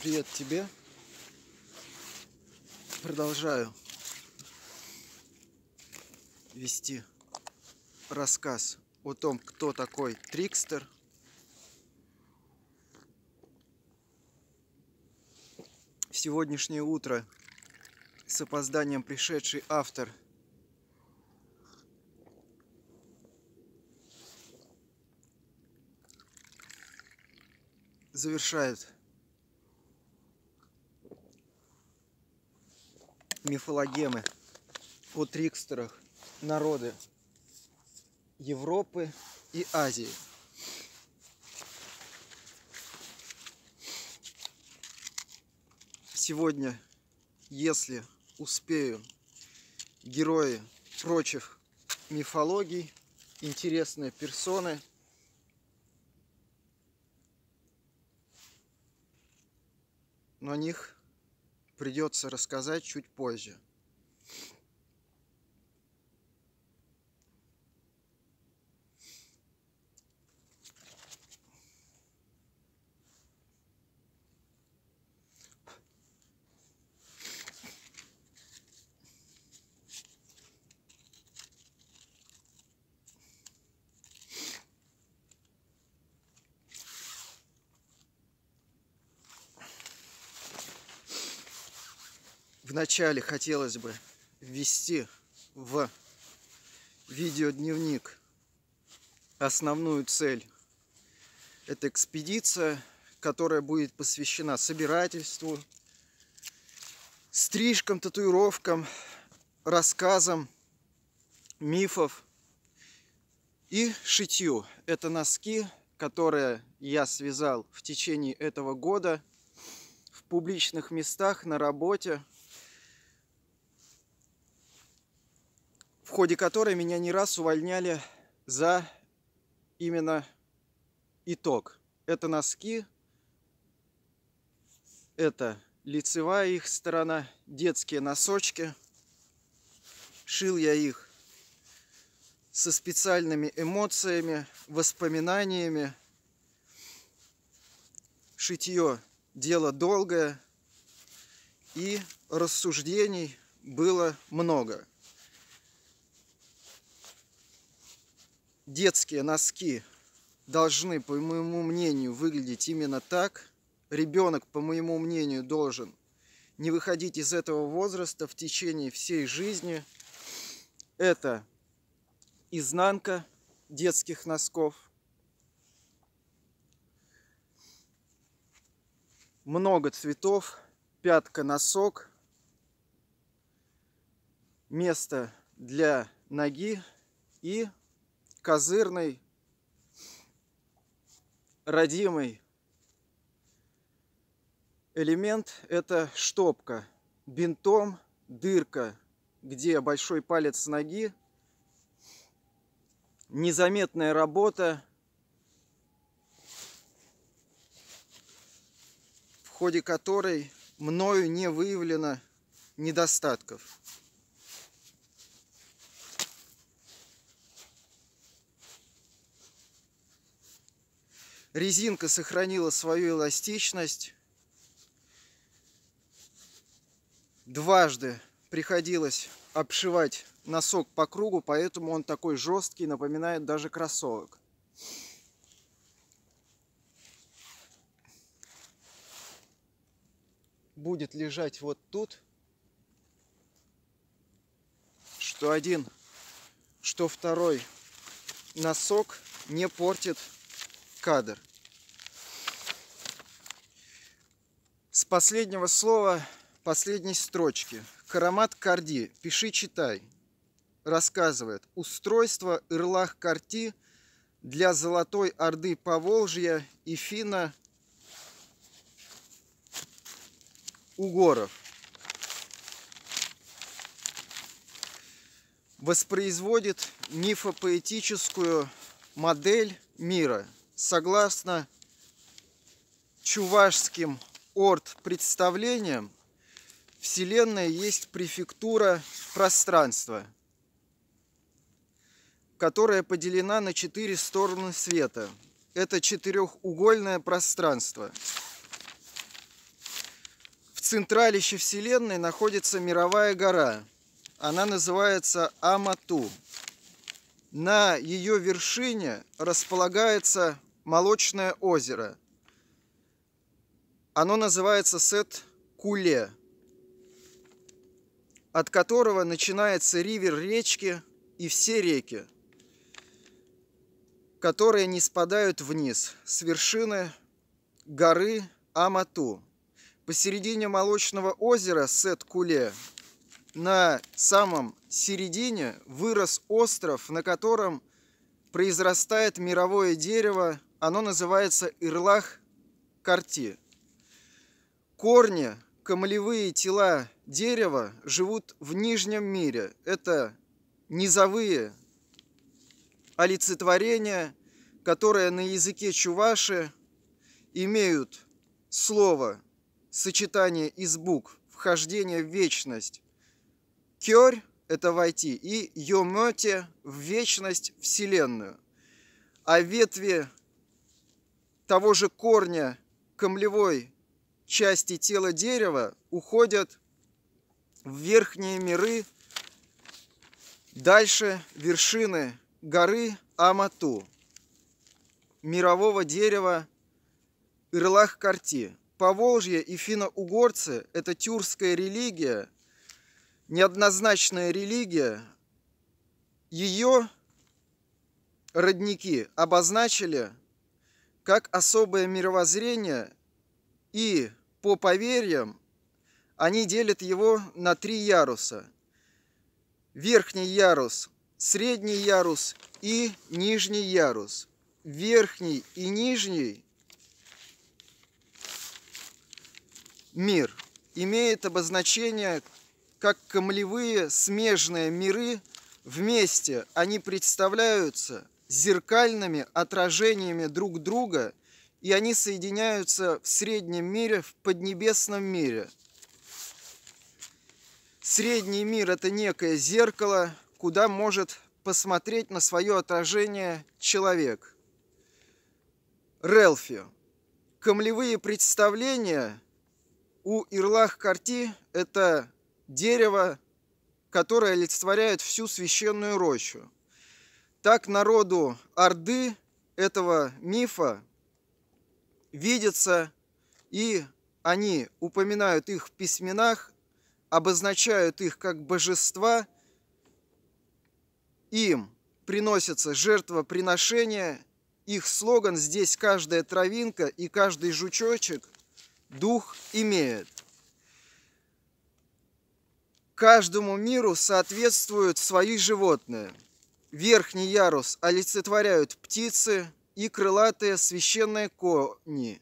Привет тебе. Продолжаю вести рассказ о том, кто такой Трикстер. В сегодняшнее утро с опозданием пришедший автор завершает мифологемы о трикстерах народы Европы и Азии. Сегодня, если успею, герои прочих мифологий, интересные персоны. Но о них придется рассказать чуть позже вначале хотелось бы ввести в видеодневник основную цель. Это экспедиция, которая будет посвящена собирательству, стрижкам, татуировкам, рассказам, мифов и шитью. Это носки, которые я связал в течение этого года в публичных местах, на работе, в ходе которой меня не раз увольняли за именно итог. Это носки, это лицевая их сторона, детские носочки. Шил я их со специальными эмоциями, воспоминаниями. Шитье дело долгое и рассуждений было много. детские носки должны, по моему мнению, выглядеть именно так. Ребенок, по моему мнению, должен не выходить из этого возраста в течение всей жизни. Это изнанка детских носков. Много цветов, пятка носок, место для ноги и козырный, родимый элемент – это штопка. Бинтом дырка, где большой палец ноги. Незаметная работа, в ходе которой мною не выявлено недостатков. Резинка сохранила свою эластичность. Дважды приходилось обшивать носок по кругу, поэтому он такой жесткий, напоминает даже кроссовок. Будет лежать вот тут, что один, что второй носок не портит кадр. С последнего слова, последней строчки. Карамат Карди, пиши, читай, рассказывает. Устройство Ирлах Карти для Золотой Орды Поволжья и Фина Угоров. Воспроизводит мифопоэтическую модель мира согласно чувашским орд представлением Вселенная есть префектура пространства, которая поделена на четыре стороны света. Это четырехугольное пространство. В централище Вселенной находится мировая гора. Она называется Амату. На ее вершине располагается Молочное озеро – оно называется сет Куле, от которого начинается ривер речки и все реки, которые не спадают вниз с вершины горы Амату. Посередине молочного озера Сет-Куле на самом середине вырос остров, на котором произрастает мировое дерево. Оно называется Ирлах-Карти корни, камлевые тела дерева живут в нижнем мире. Это низовые олицетворения, которые на языке чуваши имеют слово, сочетание из букв, вхождение в вечность. Кёрь – это войти, и йомете – в вечность, вселенную. А ветви того же корня камлевой части тела дерева уходят в верхние миры, дальше вершины горы Амату, мирового дерева Ирлах-Карти. Поволжье и финно-угорцы – это тюркская религия, неоднозначная религия. Ее родники обозначили как особое мировоззрение и по поверьям, они делят его на три яруса. Верхний ярус, средний ярус и нижний ярус. Верхний и нижний мир имеет обозначение как камлевые смежные миры вместе. Они представляются зеркальными отражениями друг друга и они соединяются в среднем мире, в поднебесном мире. Средний мир – это некое зеркало, куда может посмотреть на свое отражение человек. Релфи. Камлевые представления у Ирлах-Карти – это дерево, которое олицетворяет всю священную рощу. Так народу Орды этого мифа видятся, и они упоминают их в письменах, обозначают их как божества, им приносятся жертвоприношения, их слоган «Здесь каждая травинка и каждый жучочек дух имеет». Каждому миру соответствуют свои животные. Верхний ярус олицетворяют птицы – и крылатые священные кони.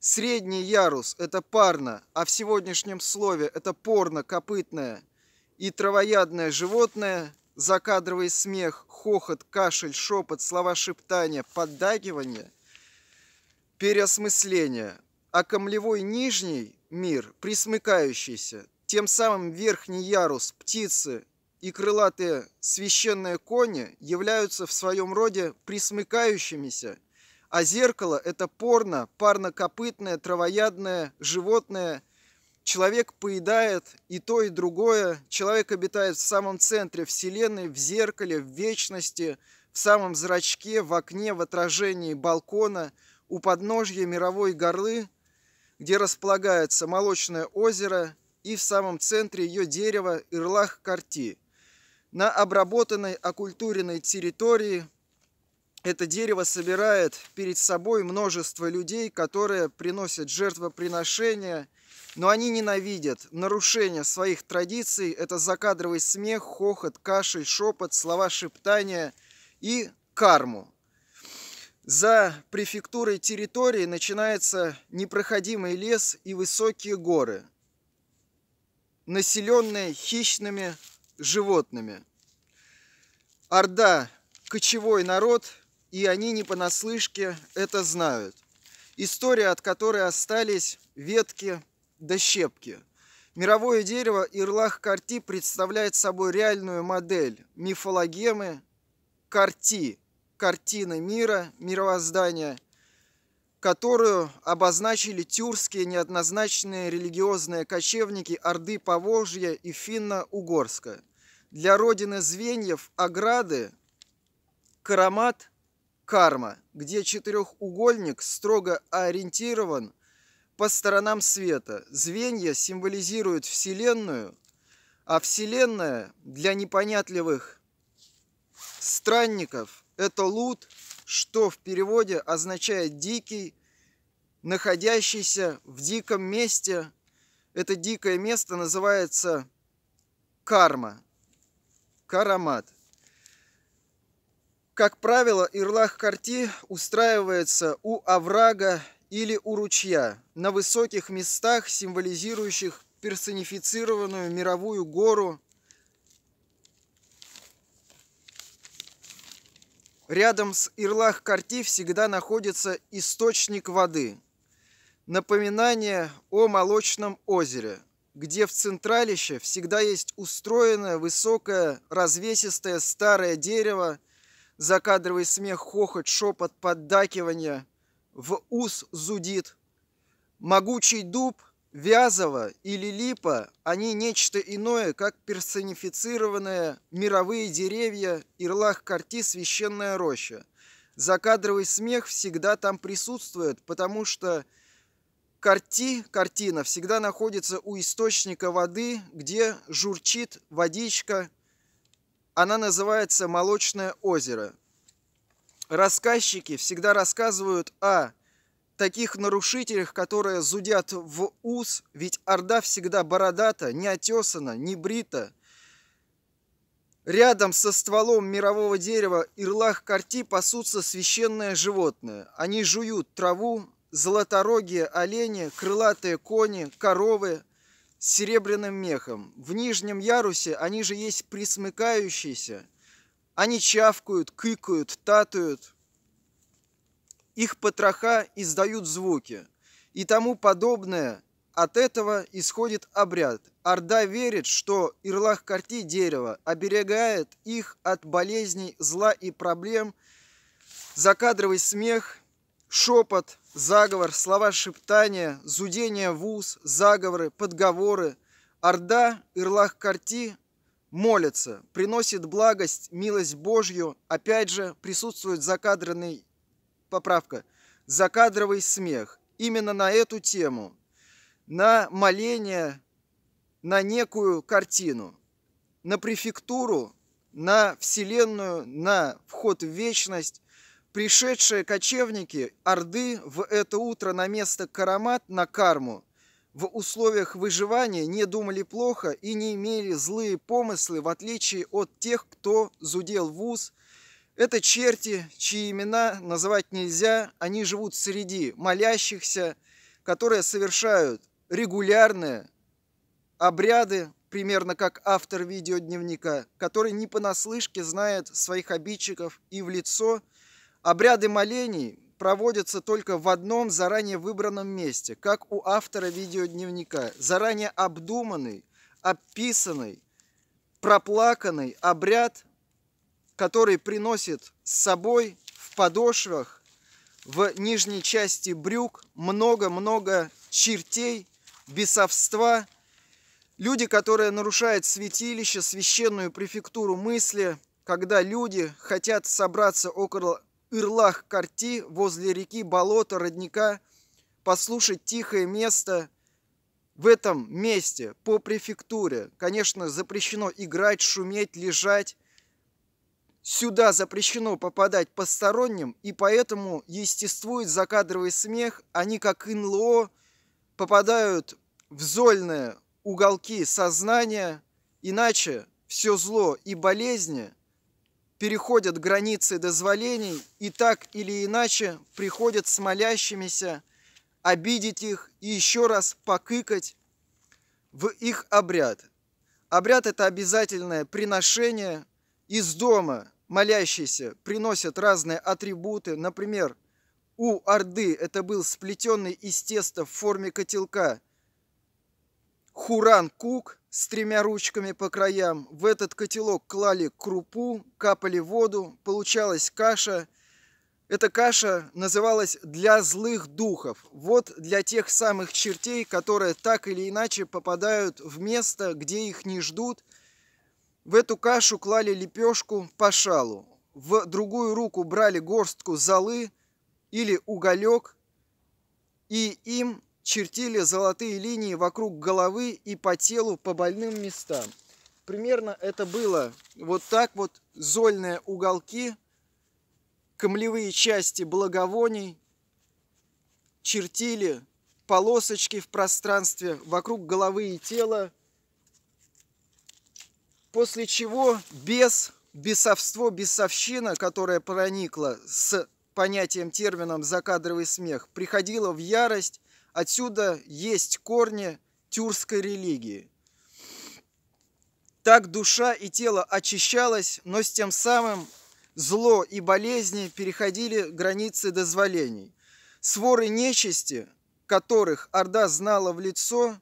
Средний ярус – это парно, а в сегодняшнем слове это порно копытное и травоядное животное, закадровый смех, хохот, кашель, шепот, слова шептания, поддагивание, переосмысление. А камлевой нижний мир, присмыкающийся, тем самым верхний ярус, птицы, и крылатые священные кони являются в своем роде присмыкающимися, а зеркало – это порно, парнокопытное, травоядное животное. Человек поедает и то, и другое. Человек обитает в самом центре Вселенной, в зеркале, в вечности, в самом зрачке, в окне, в отражении балкона, у подножья мировой горлы, где располагается молочное озеро, и в самом центре ее дерево Ирлах-Карти – на обработанной, окультуренной территории это дерево собирает перед собой множество людей, которые приносят жертвоприношения, но они ненавидят нарушение своих традиций. Это закадровый смех, хохот, кашель, шепот, слова шептания и карму. За префектурой территории начинается непроходимый лес и высокие горы, населенные хищными животными. Орда – кочевой народ, и они не понаслышке это знают. История, от которой остались ветки до щепки. Мировое дерево Ирлах Карти представляет собой реальную модель мифологемы Карти, картины мира, мировоздания, которую обозначили тюркские неоднозначные религиозные кочевники Орды Поволжья и Финно-Угорска для родины звеньев ограды Карамат Карма, где четырехугольник строго ориентирован по сторонам света. Звенья символизируют Вселенную, а Вселенная для непонятливых странников – это лут, что в переводе означает «дикий», находящийся в диком месте. Это дикое место называется карма. Карамат. Как правило, Ирлах-Карти устраивается у оврага или у ручья, на высоких местах, символизирующих персонифицированную мировую гору. Рядом с Ирлах-Карти всегда находится источник воды – напоминание о молочном озере, где в централище всегда есть устроенное высокое развесистое старое дерево, закадровый смех, хохот, шепот, поддакивание, в ус зудит. Могучий дуб, вязово или липа, они нечто иное, как персонифицированные мировые деревья, ирлах-карти, священная роща. Закадровый смех всегда там присутствует, потому что Карти, картина, всегда находится у источника воды, где журчит водичка. Она называется «Молочное озеро». Рассказчики всегда рассказывают о таких нарушителях, которые зудят в ус, ведь Орда всегда бородата, не отесана, не брита. Рядом со стволом мирового дерева Ирлах-Карти пасутся священные животные. Они жуют траву, золоторогие олени, крылатые кони, коровы с серебряным мехом. В нижнем ярусе они же есть присмыкающиеся. Они чавкают, кыкают, татуют, Их потроха издают звуки. И тому подобное от этого исходит обряд. Орда верит, что ирлах карти дерево оберегает их от болезней, зла и проблем. Закадровый смех, шепот – заговор, слова шептания, зудение в ус, заговоры, подговоры. Орда, Ирлах-Карти молится, приносит благость, милость Божью. Опять же, присутствует закадренный, поправка, закадровый смех. Именно на эту тему, на моление, на некую картину, на префектуру, на вселенную, на вход в вечность, Пришедшие кочевники Орды в это утро на место Карамат на карму в условиях выживания не думали плохо и не имели злые помыслы, в отличие от тех, кто зудел в ус. Это черти, чьи имена называть нельзя, они живут среди молящихся, которые совершают регулярные обряды, примерно как автор видеодневника, который не понаслышке знает своих обидчиков и в лицо – Обряды молений проводятся только в одном заранее выбранном месте, как у автора видеодневника, заранее обдуманный, описанный, проплаканный обряд, который приносит с собой в подошвах, в нижней части брюк много-много чертей, бесовства. Люди, которые нарушают святилище, священную префектуру мысли, когда люди хотят собраться около Ирлах-Карти возле реки, болота, родника, послушать тихое место в этом месте по префектуре. Конечно, запрещено играть, шуметь, лежать. Сюда запрещено попадать посторонним, и поэтому естествует закадровый смех. Они, как НЛО, попадают в зольные уголки сознания, иначе все зло и болезни – переходят границы дозволений и так или иначе приходят с молящимися, обидеть их и еще раз покыкать в их обряд. Обряд – это обязательное приношение из дома. Молящиеся приносят разные атрибуты. Например, у Орды это был сплетенный из теста в форме котелка хуран-кук – с тремя ручками по краям. В этот котелок клали крупу, капали воду, получалась каша. Эта каша называлась «для злых духов». Вот для тех самых чертей, которые так или иначе попадают в место, где их не ждут. В эту кашу клали лепешку по шалу. В другую руку брали горстку золы или уголек, и им чертили золотые линии вокруг головы и по телу по больным местам. Примерно это было вот так вот, зольные уголки, камлевые части благовоний, чертили полосочки в пространстве вокруг головы и тела, после чего без бесовство, бесовщина, которая проникла с понятием, термином «закадровый смех», приходила в ярость Отсюда есть корни тюркской религии. Так душа и тело очищалось, но с тем самым зло и болезни переходили границы дозволений. Своры нечисти, которых Орда знала в лицо,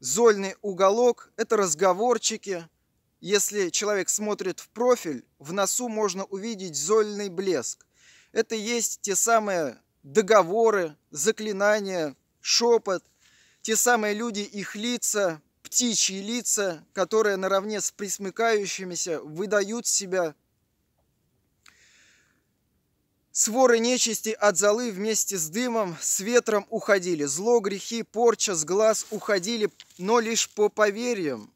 зольный уголок – это разговорчики. Если человек смотрит в профиль, в носу можно увидеть зольный блеск. Это есть те самые договоры, заклинания, шепот, те самые люди, их лица, птичьи лица, которые наравне с присмыкающимися выдают себя. Своры нечисти от золы вместе с дымом, с ветром уходили. Зло, грехи, порча с глаз уходили, но лишь по поверьям.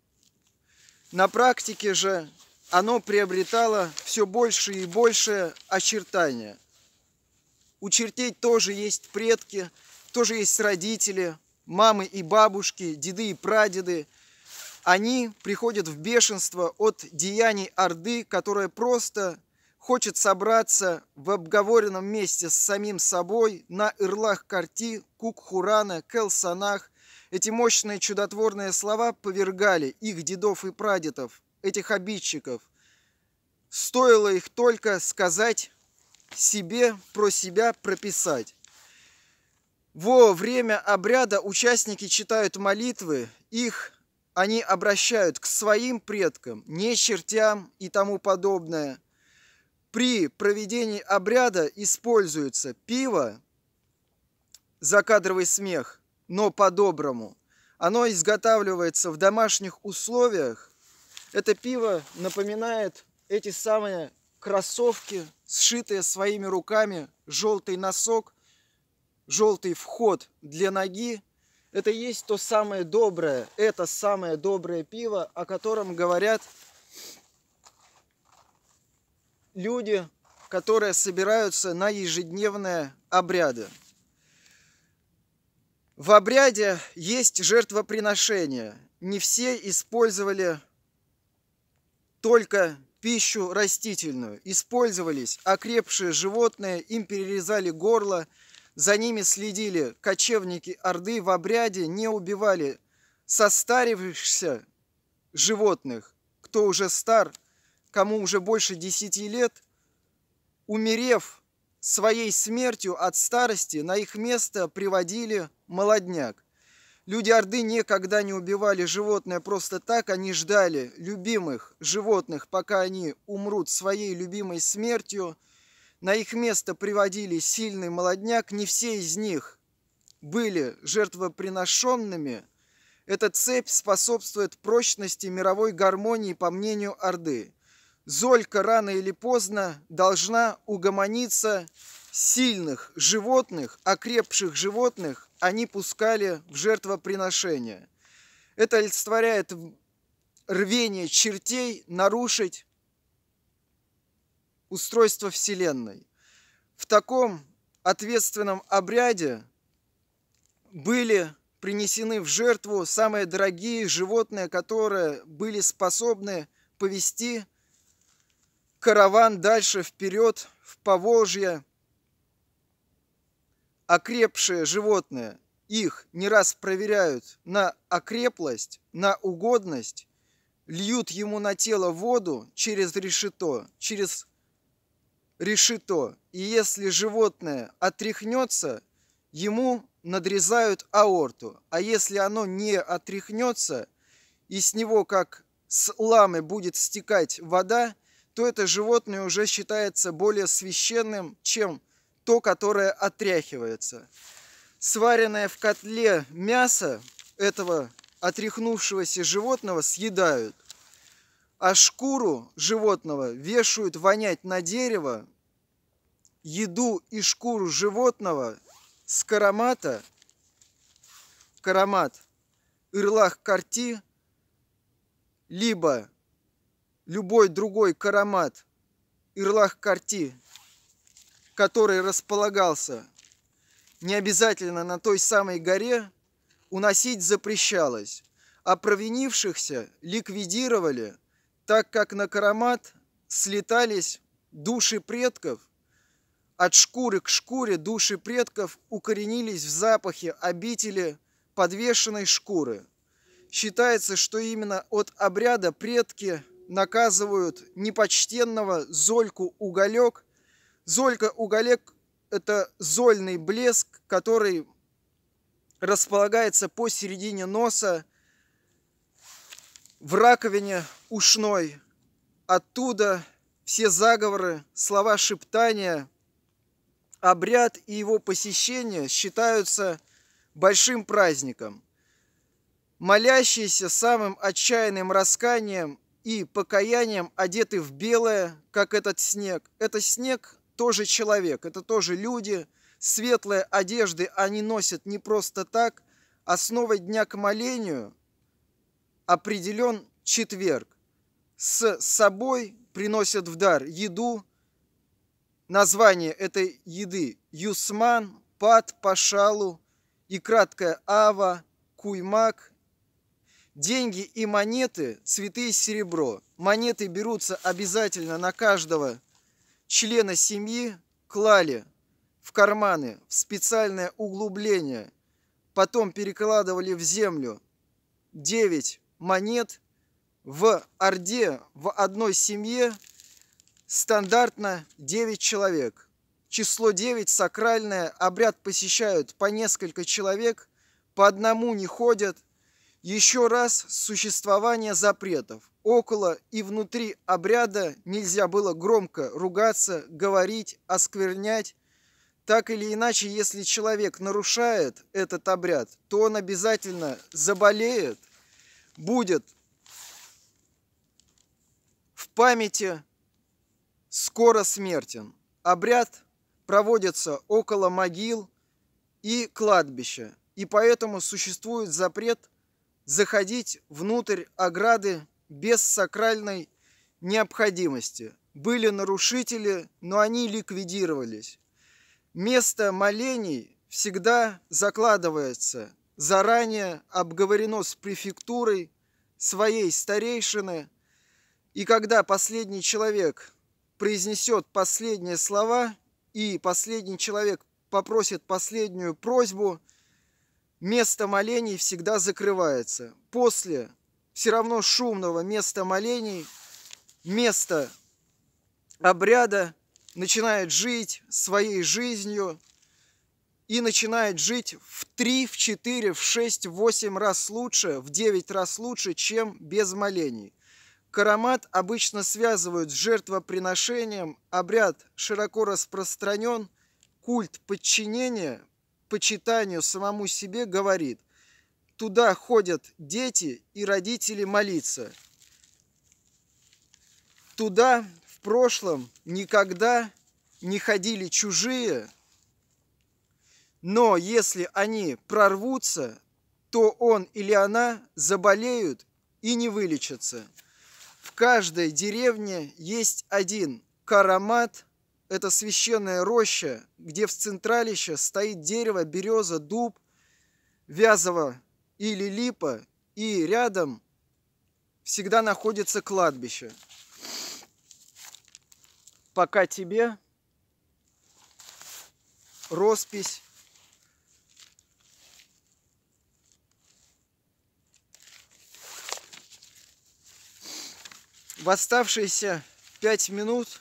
На практике же оно приобретало все больше и больше очертания. У чертей тоже есть предки, тоже есть родители, мамы и бабушки, деды и прадеды. Они приходят в бешенство от деяний Орды, которая просто хочет собраться в обговоренном месте с самим собой на Ирлах-Карти, Кук-Хурана, Келсанах. Эти мощные чудотворные слова повергали их дедов и прадедов, этих обидчиков. Стоило их только сказать себе, про себя прописать. Во время обряда участники читают молитвы, их они обращают к своим предкам, не чертям и тому подобное. При проведении обряда используется пиво, закадровый смех, но по-доброму. Оно изготавливается в домашних условиях. Это пиво напоминает эти самые кроссовки, сшитые своими руками, желтый носок – желтый вход для ноги, это и есть то самое доброе, это самое доброе пиво, о котором говорят люди, которые собираются на ежедневные обряды. В обряде есть жертвоприношение. Не все использовали только пищу растительную. Использовались окрепшие животные, им перерезали горло – за ними следили кочевники Орды в обряде, не убивали состарившихся животных. Кто уже стар, кому уже больше десяти лет, умерев своей смертью от старости, на их место приводили молодняк. Люди Орды никогда не убивали животное просто так, они ждали любимых животных, пока они умрут своей любимой смертью – на их место приводили сильный молодняк, не все из них были жертвоприношенными. Эта цепь способствует прочности мировой гармонии, по мнению Орды. Золька рано или поздно должна угомониться сильных животных, окрепших животных, они пускали в жертвоприношение. Это олицетворяет рвение чертей нарушить устройства Вселенной. В таком ответственном обряде были принесены в жертву самые дорогие животные, которые были способны повести караван дальше вперед в Поволжье. Окрепшие животные, их не раз проверяют на окреплость, на угодность, льют ему на тело воду через решето, через решето, и если животное отряхнется, ему надрезают аорту. А если оно не отряхнется, и с него как с ламы будет стекать вода, то это животное уже считается более священным, чем то, которое отряхивается. Сваренное в котле мясо этого отряхнувшегося животного съедают – а шкуру животного вешают вонять на дерево, еду и шкуру животного с карамата, карамат, ирлах карти, либо любой другой карамат, ирлах карти, который располагался не обязательно на той самой горе, уносить запрещалось, а провинившихся ликвидировали – так как на Карамат слетались души предков, от шкуры к шкуре души предков укоренились в запахе обители подвешенной шкуры. Считается, что именно от обряда предки наказывают непочтенного Зольку Уголек. Золька Уголек – это зольный блеск, который располагается посередине носа – в раковине ушной. Оттуда все заговоры, слова шептания, обряд и его посещение считаются большим праздником. Молящиеся самым отчаянным расканием и покаянием одеты в белое, как этот снег. Это снег тоже человек, это тоже люди. Светлые одежды они носят не просто так. Основой дня к молению – определен четверг. С собой приносят в дар еду. Название этой еды – юсман, пад пашалу, и краткое ава, куймак. Деньги и монеты – цветы и серебро. Монеты берутся обязательно на каждого члена семьи, клали в карманы, в специальное углубление, потом перекладывали в землю. 9 монет в Орде в одной семье стандартно 9 человек. Число 9 сакральное, обряд посещают по несколько человек, по одному не ходят. Еще раз существование запретов. Около и внутри обряда нельзя было громко ругаться, говорить, осквернять. Так или иначе, если человек нарушает этот обряд, то он обязательно заболеет, будет в памяти скоро смертен. Обряд проводится около могил и кладбища, и поэтому существует запрет заходить внутрь ограды без сакральной необходимости. Были нарушители, но они ликвидировались. Место молений всегда закладывается заранее обговорено с префектурой своей старейшины. И когда последний человек произнесет последние слова и последний человек попросит последнюю просьбу, место молений всегда закрывается. После все равно шумного места молений, место обряда начинает жить своей жизнью, и начинает жить в 3, в 4, в 6, в 8 раз лучше, в 9 раз лучше, чем без молений. Карамат обычно связывают с жертвоприношением, обряд широко распространен, культ подчинения, почитанию самому себе говорит, туда ходят дети и родители молиться. Туда в прошлом никогда не ходили чужие, но если они прорвутся, то он или она заболеют и не вылечатся. В каждой деревне есть один карамат, это священная роща, где в централище стоит дерево, береза, дуб, вязово или липа, и рядом всегда находится кладбище. Пока тебе роспись в оставшиеся 5 минут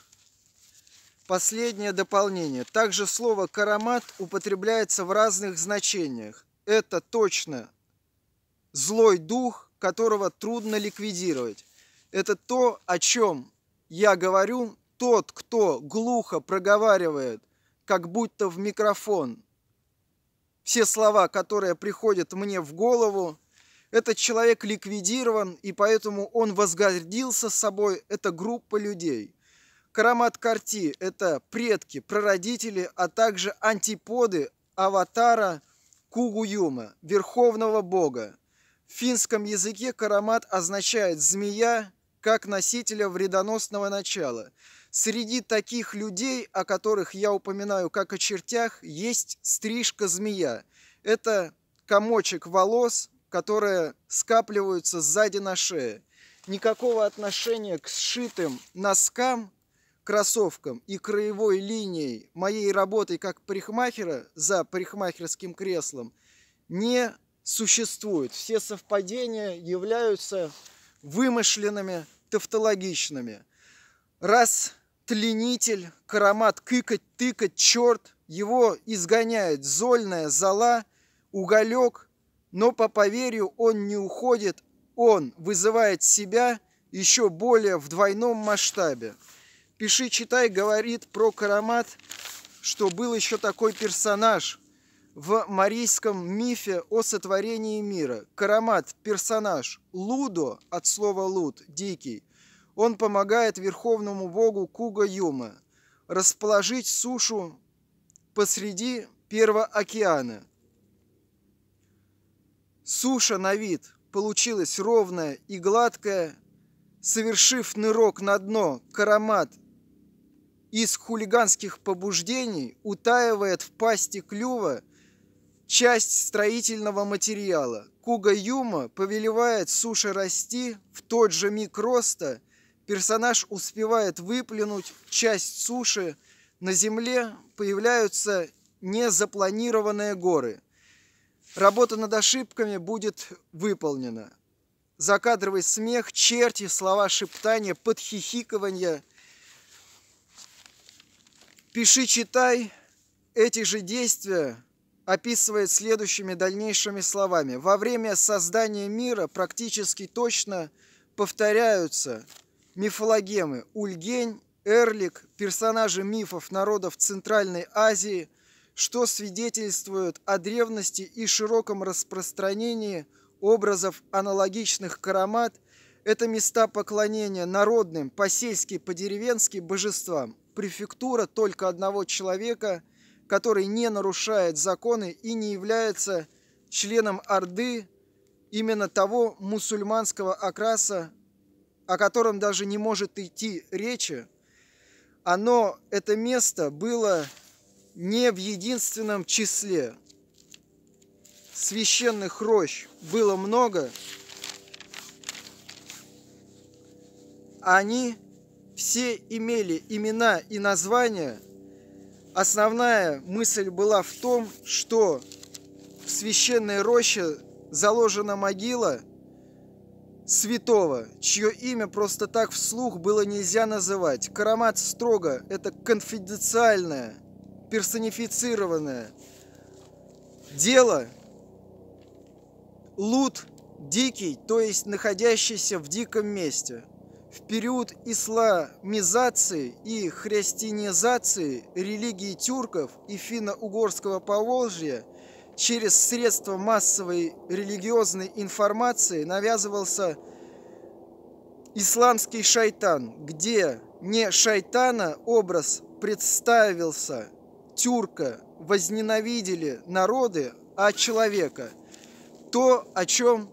последнее дополнение. Также слово «карамат» употребляется в разных значениях. Это точно злой дух, которого трудно ликвидировать. Это то, о чем я говорю, тот, кто глухо проговаривает, как будто в микрофон, все слова, которые приходят мне в голову, этот человек ликвидирован, и поэтому он возгордился собой. Это группа людей. Карамат Карти – это предки, прародители, а также антиподы аватара Кугуюма, верховного бога. В финском языке карамат означает «змея», как носителя вредоносного начала. Среди таких людей, о которых я упоминаю как о чертях, есть стрижка змея. Это комочек волос, которые скапливаются сзади на шее. Никакого отношения к сшитым носкам, кроссовкам и краевой линией моей работы как парикмахера за парикмахерским креслом не существует. Все совпадения являются вымышленными, тавтологичными. Раз тленитель, карамат, кыкать, тыкать, черт, его изгоняет зольная зола, уголек – но по поверью он не уходит, он вызывает себя еще более в двойном масштабе. «Пиши, читай» говорит про Карамат, что был еще такой персонаж в марийском мифе о сотворении мира. Карамат – персонаж Лудо, от слова «луд» – «дикий». Он помогает верховному богу Куга-Юма расположить сушу посреди Первого океана – Суша на вид получилась ровная и гладкая, совершив нырок на дно, карамат из хулиганских побуждений утаивает в пасти клюва часть строительного материала. Куга Юма повелевает суше расти, в тот же миг роста персонаж успевает выплюнуть часть суши, на земле появляются незапланированные горы – Работа над ошибками будет выполнена. Закадровый смех, черти, слова шептания, подхихикывания. Пиши, читай. Эти же действия описывает следующими дальнейшими словами. Во время создания мира практически точно повторяются мифологемы Ульгень, Эрлик, персонажи мифов народов Центральной Азии – что свидетельствует о древности и широком распространении образов аналогичных карамат – это места поклонения народным, по-сельски, по-деревенски божествам. Префектура только одного человека, который не нарушает законы и не является членом Орды, именно того мусульманского окраса, о котором даже не может идти речи, оно, это место было не в единственном числе. Священных рощ было много. Они все имели имена и названия. Основная мысль была в том, что в священной роще заложена могила святого, чье имя просто так вслух было нельзя называть. Карамат строго – это конфиденциальная персонифицированное дело, лут дикий, то есть находящийся в диком месте. В период исламизации и христианизации религии тюрков и финно-угорского Поволжья через средства массовой религиозной информации навязывался исламский шайтан, где не шайтана образ представился тюрка возненавидели народы а человека. То, о чем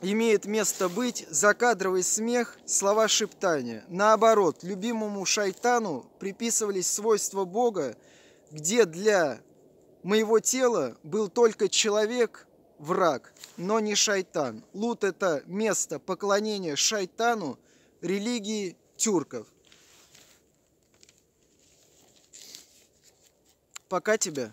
имеет место быть закадровый смех, слова шептания. Наоборот, любимому шайтану приписывались свойства Бога, где для моего тела был только человек, враг, но не шайтан. Лут – это место поклонения шайтану религии тюрков. Пока тебя.